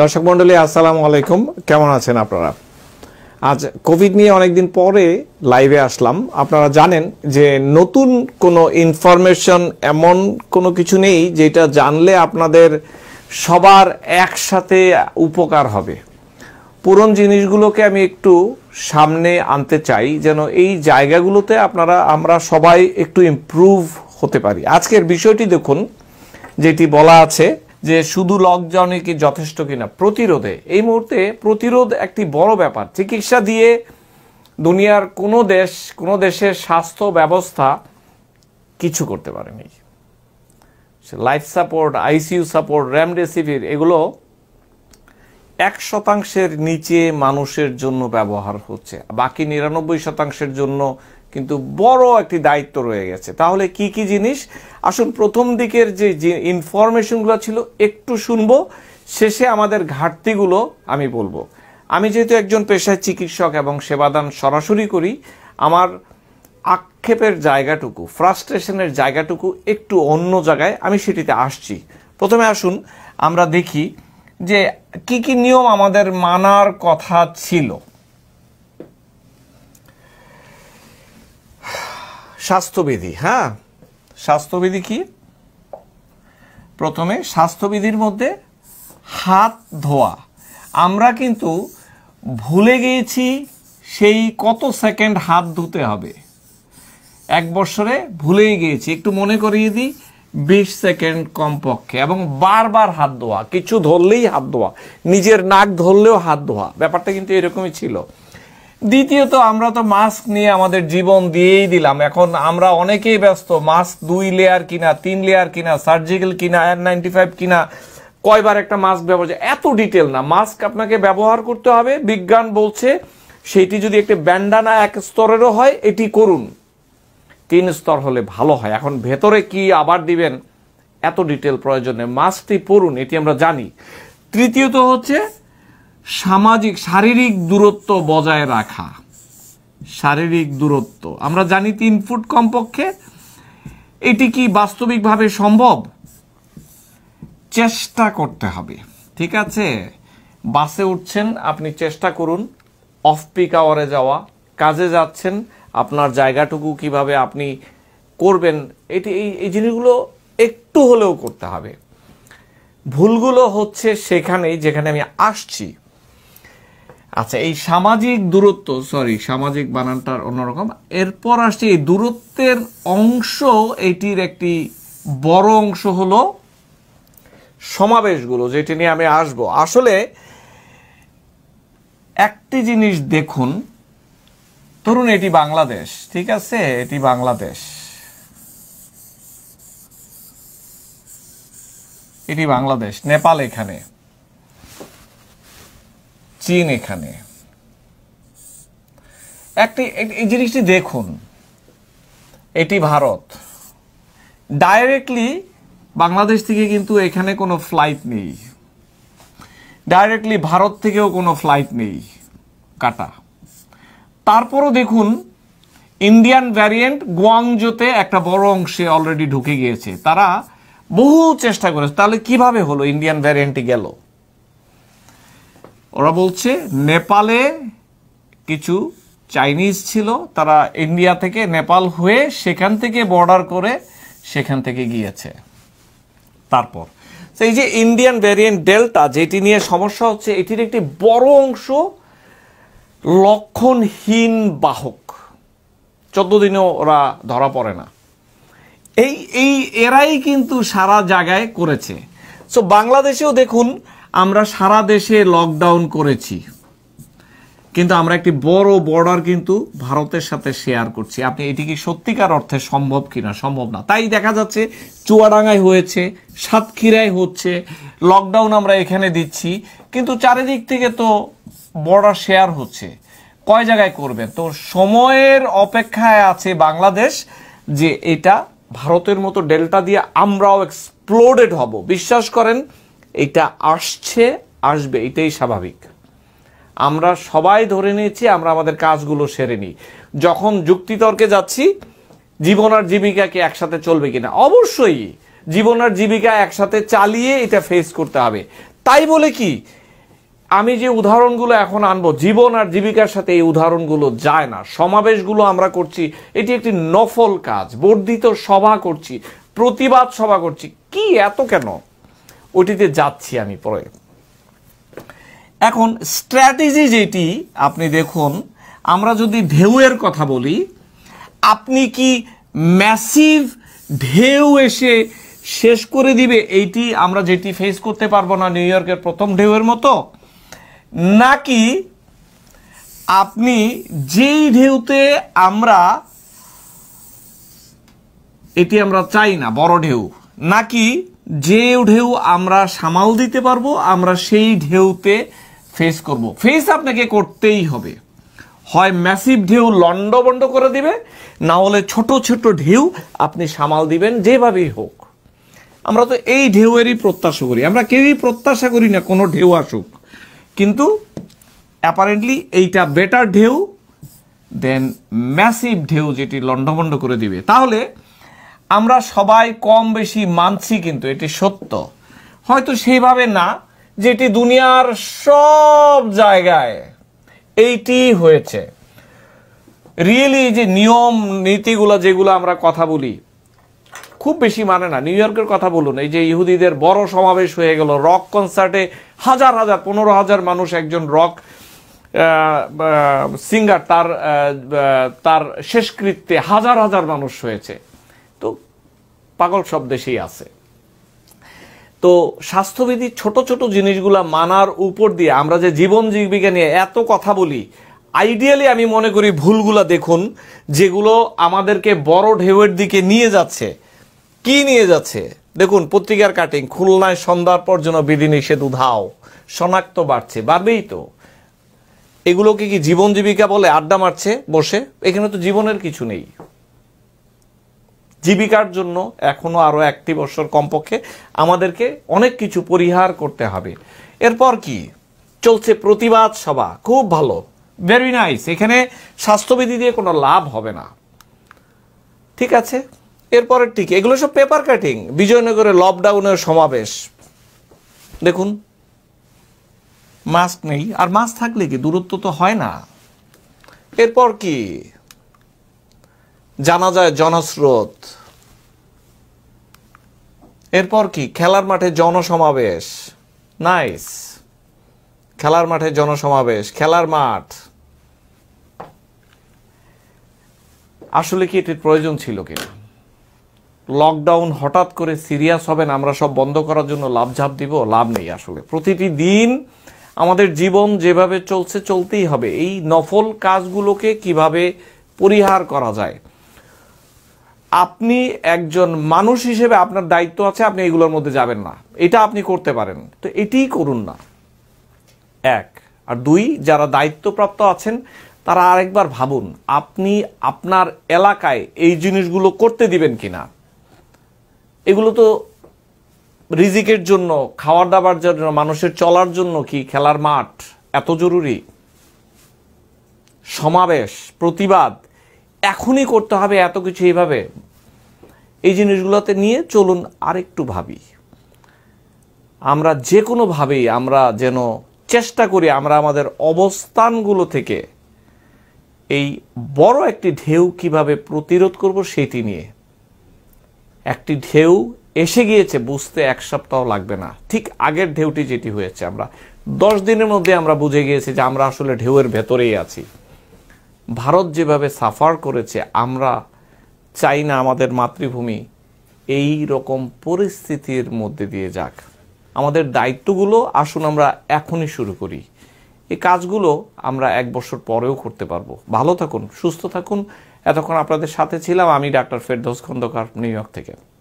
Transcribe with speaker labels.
Speaker 1: দর্শক মণ্ডলী আসসালামু আলাইকুম কেমন আছেন আপনারা আজ কোভিড নিয়ে অনেকদিন পরে লাইভে আসলাম আপনারা জানেন যে নতুন কোনো ইনফরমেশন এমন কোনো কিছু নেই যেটা জানলে আপনাদের সবার একসাথে উপকার হবে পুরন জিনিসগুলোকে আমি একটু সামনে আনতে চাই যেন এই জায়গাগুলোতে আপনারা আমরা সবাই একটু ইম্প্রুভ হতে পারি আজকের বিষয়টি দেখুন যেটি বলা আছে যে শুধু লকডাউনে কি যথেষ্ট কিনা প্রতিরোধে এই মুহূর্তে প্রতিরোধ একটি বড় ব্যাপার চিকিৎসা দিয়ে দুনিয়ার কোনো দেশ কোনো দেশের স্বাস্থ্য ব্যবস্থা কিছু করতে পারেনি life support ICU support remdesivir এগুলো এক শতাংশের নিচে মানুষের জন্য ব্যবহার হচ্ছে বাকি নিরানব্বই শতাংশের জন্য কিন্তু বড় একটি দায়িত্ব রয়ে গেছে তাহলে কি কি জিনিস আসুন প্রথম দিকের যে ইনফরমেশনগুলো ছিল একটু শুনবো শেষে আমাদের ঘাটতিগুলো আমি বলবো আমি যেহেতু একজন পেশায় চিকিৎসক এবং সেবাদান সরাসরি করি আমার আক্ষেপের জায়গাটুকু ফ্রাস্ট্রেশনের জায়গাটুকু একটু অন্য জায়গায় আমি সেটিতে আসছি প্রথমে আসুন আমরা দেখি যে কি কি নিয়ম আমাদের মানার কথা ছিল স্বাস্থ্যবিধি হ্যাঁ স্বাস্থ্যবিধি কি প্রথমে স্বাস্থ্যবিধির মধ্যে হাত ধোয়া আমরা কিন্তু ভুলে গিয়েছি সেই কত সেকেন্ড হাত ধুতে হবে এক বছরে ভুলেই গিয়েছি একটু মনে করিয়ে দিই বিশ সেকেন্ড কমপক্ষে এবং বারবার হাত ধোয়া কিছু ধরলেই হাত ধোয়া নিজের নাক ধরলেও হাত ধোয়া ব্যাপারটা কিন্তু এরকমই ছিল দ্বিতীয়ত আমরা তো মাস্ক নিয়ে আমাদের জীবন দিয়েই দিলাম এখন আমরা অনেকেই ব্যস্ত মাস্ক দুই লেয়ার কিনা তিন লেয়ার কিনা সার্জিক্যাল কিনা এন নাইনটি ফাইভ কিনা কয়বার একটা মাস্ক ব্যবহার এত ডিটেল না মাস্ক আপনাকে ব্যবহার করতে হবে বিজ্ঞান বলছে সেটি যদি একটি ব্যান্ডানা এক স্তরেরও হয় এটি করুন তিন স্তর হলে ভালো হয় এখন ভেতরে কি আবার দিবেন এত ডিটেল প্রয়োজনে মাস্কটি পরুন এটি আমরা জানি তৃতীয়ত হচ্ছে সামাজিক শারীরিক দূরত্ব বজায় রাখা শারীরিক দূরত্ব আমরা জানি তিন ফুট কমপক্ষে এটি কি বাস্তবিকভাবে সম্ভব চেষ্টা করতে হবে ঠিক আছে বাসে উঠছেন আপনি চেষ্টা করুন অফ পিক আওয়ারে যাওয়া কাজে যাচ্ছেন আপনার জায়গাটুকু কিভাবে আপনি করবেন এটি এই এই জিনিসগুলো একটু হলেও করতে হবে ভুলগুলো হচ্ছে সেখানেই যেখানে আমি আসছি আচ্ছা এই সামাজিক দূরত্ব সরি সামাজিক বানানটার অন্যরকম এরপর আসছে এই দূরত্বের অংশ এটির একটি বড় অংশ হলো সমাবেশগুলো যেটি নিয়ে আমি আসব আসলে একটি জিনিস দেখুন ধরুন এটি বাংলাদেশ ঠিক আছে এটি বাংলাদেশ এটি বাংলাদেশ নেপাল এখানে চীন এখানে একটি এই জিনিসটি দেখুন এটি ভারত ডাইরেক্টলি বাংলাদেশ থেকে কিন্তু এখানে কোনো ফ্লাইট নেই ডাইরেক্টলি ভারত থেকেও কোনো ফ্লাইট নেই কাটা তারপরও দেখুন ইন্ডিয়ান ভ্যারিয়েন্ট গুয়াংজোতে একটা বড় অংশে অলরেডি ঢুকে গিয়েছে তারা বহু চেষ্টা করেছে তাহলে কিভাবে হলো ইন্ডিয়ান ভ্যারিয়েন্টটি গেল ওরা বলছে নেপালে কিছু চাইনিজ ছিল তারা ইন্ডিয়া থেকে নেপাল হয়ে সেখান থেকে বর্ডার করে সেখান থেকে গিয়েছে তারপর এই যে ইন্ডিয়ান ভ্যারিয়েন্ট ডেল্টা যেটি নিয়ে সমস্যা হচ্ছে এটির একটি বড় অংশ লক্ষণহীন বাহক চোদ্দ দিনেও ওরা ধরা পড়ে না এই এই এরাই কিন্তু সারা জায়গায় করেছে সো বাংলাদেশেও দেখুন আমরা সারা দেশে লকডাউন করেছি কিন্তু আমরা একটি বড় বর্ডার কিন্তু ভারতের সাথে শেয়ার করছি আপনি এটি কি সত্যিকার অর্থে সম্ভব কিনা সম্ভব না তাই দেখা যাচ্ছে চুয়াডাঙ্গায় হয়েছে সাতক্ষীরায় হচ্ছে লকডাউন আমরা এখানে দিচ্ছি কিন্তু চারিদিক থেকে তো বর্ডার শেয়ার হচ্ছে কয় জায়গায় করবেন তো সময়ের অপেক্ষায় আছে বাংলাদেশ যে এটা ভারতের মতো ডেল্টা দিয়ে আমরাও এক্সপ্লোডেড হব বিশ্বাস করেন এটা আসছে আসবে এটাই স্বাভাবিক আমরা সবাই ধরে নিয়েছি আমরা আমাদের কাজগুলো সেরে নিই যখন যুক্তিতর্কে যাচ্ছি জীবন আর জীবিকা কি একসাথে চলবে কিনা অবশ্যই জীবন আর জীবিকা একসাথে চালিয়ে এটা ফেস করতে হবে তাই বলে কি আমি যে উদাহরণগুলো এখন আনবো জীবন আর জীবিকার সাথে এই উদাহরণগুলো যায় না সমাবেশগুলো আমরা করছি এটি একটি নফল কাজ বর্ধিত সভা করছি প্রতিবাদ সভা করছি কি এত কেন ওটিতে যাচ্ছি আমি পরে এখন স্ট্র্যাটেজি যেটি আপনি দেখুন আমরা যদি ঢেউয়ের কথা বলি আপনি কি ম্যাসিভ ঢেউ এসে শেষ করে দিবে এইটি আমরা যেটি ফেস করতে পারবো না নিউ ইয়র্কের প্রথম ঢেউয়ের মতো নাকি আপনি যেই ঢেউতে আমরা এটি আমরা চাই না বড় ঢেউ নাকি যে ঢেউ আমরা সামাল দিতে পারবো আমরা সেই ঢেউতে ফেস করব। ফেস আপনাকে করতেই হবে হয় ম্যাসিভ ঢেউ বন্ড করে দিবে না হলে ছোট ছোট ঢেউ আপনি সামাল দিবেন যেভাবেই হোক আমরা তো এই ঢেউয়েরই প্রত্যাশা করি আমরা কেউই প্রত্যাশা করি না কোনো ঢেউ আসুক কিন্তু অ্যাপারেন্টলি এইটা বেটার ঢেউ দেন ম্যাসিভ ঢেউ যেটি লন্ডভন্ড করে দিবে তাহলে আমরা সবাই কম বেশি মানছি কিন্তু এটি সত্য হয়তো সেইভাবে না যেটি দুনিয়ার সব জায়গায় এইটি হয়েছে রিয়েলি যে নিয়ম নীতিগুলো যেগুলো আমরা কথা বলি খুব বেশি মানে না নিউ ইয়র্কের কথা বলুন এই যে ইহুদিদের বড় সমাবেশ হয়ে গেল রক কনসার্টে হাজার হাজার পনেরো হাজার মানুষ একজন রক সিঙ্গার তার তার শেষকৃত্যে হাজার হাজার মানুষ হয়েছে পাগল সব দেশেই আছে তো স্বাস্থ্যবিধি ছোট ছোট জিনিসগুলা মানার উপর দিয়ে আমরা যে জীবন জীবিকা নিয়ে এত কথা বলি আইডিয়ালি আমি মনে করি ভুলগুলা দেখুন যেগুলো আমাদেরকে বড় ঢেউয়ের দিকে নিয়ে যাচ্ছে কি নিয়ে যাচ্ছে দেখুন পত্রিকার কাটিং খুলনায় সন্ধ্যার পর জন্য বিধিনিষেধ উধাও শনাক্ত বাড়ছে বাড়বেই তো এগুলোকে কি জীবন জীবিকা বলে আড্ডা মারছে বসে এখানে তো জীবনের কিছু নেই জীবিকার জন্য এখনও আরও একটি বছর কমপক্ষে আমাদেরকে অনেক কিছু পরিহার করতে হবে এরপর কি চলছে প্রতিবাদ সভা খুব ভালো ভেরি নাইস এখানে স্বাস্থ্যবিধি দিয়ে কোনো লাভ হবে না ঠিক আছে এরপরের ঠিক এগুলো সব পেপার কাটিং বিজয়নগরে লকডাউনের সমাবেশ দেখুন মাস্ক নেই আর মাস্ক থাকলে কি দূরত্ব তো হয় না এরপর কি জানা যায় জনস্রোত এরপর কি খেলার মাঠে জনসমাবেশ নাইস খেলার মাঠে জনসমাবেশ খেলার মাঠ আসলে কি এটির প্রয়োজন ছিল কি লকডাউন হঠাৎ করে সিরিয়াস হবেন আমরা সব বন্ধ করার জন্য লাভ ঝাপ দিব লাভ নেই আসলে প্রতিটি দিন আমাদের জীবন যেভাবে চলছে চলতেই হবে এই নফল কাজগুলোকে কিভাবে পরিহার করা যায় আপনি একজন মানুষ হিসেবে আপনার দায়িত্ব আছে আপনি এগুলোর মধ্যে যাবেন না এটা আপনি করতে পারেন তো এটিই করুন না এক আর দুই যারা দায়িত্বপ্রাপ্ত আছেন তারা আরেকবার ভাবুন আপনি আপনার এলাকায় এই জিনিসগুলো করতে দিবেন কি না এগুলো তো রিজিকের জন্য খাওয়ার দাবার জন্য মানুষের চলার জন্য কি খেলার মাঠ এত জরুরি সমাবেশ প্রতিবাদ এখনই করতে হবে এত কিছু এইভাবে এই জিনিসগুলোতে নিয়ে চলুন আরেকটু ভাবি আমরা যে কোনোভাবেই আমরা যেন চেষ্টা করি আমরা আমাদের অবস্থানগুলো থেকে এই বড় একটি ঢেউ কিভাবে প্রতিরোধ করব সেটি নিয়ে একটি ঢেউ এসে গিয়েছে বুঝতে এক সপ্তাহ লাগবে না ঠিক আগের ঢেউটি যেটি হয়েছে আমরা দশ দিনের মধ্যে আমরা বুঝে গিয়েছি যে আমরা আসলে ঢেউয়ের ভেতরেই আছি ভারত যেভাবে সাফার করেছে আমরা চাই না আমাদের মাতৃভূমি এই রকম পরিস্থিতির মধ্যে দিয়ে যাক আমাদের দায়িত্বগুলো আসুন আমরা এখনই শুরু করি এই কাজগুলো আমরা এক বছর পরেও করতে পারবো ভালো থাকুন সুস্থ থাকুন এতক্ষণ আপনাদের সাথে ছিলাম আমি doctor Ferdous Khondokar New York থেকে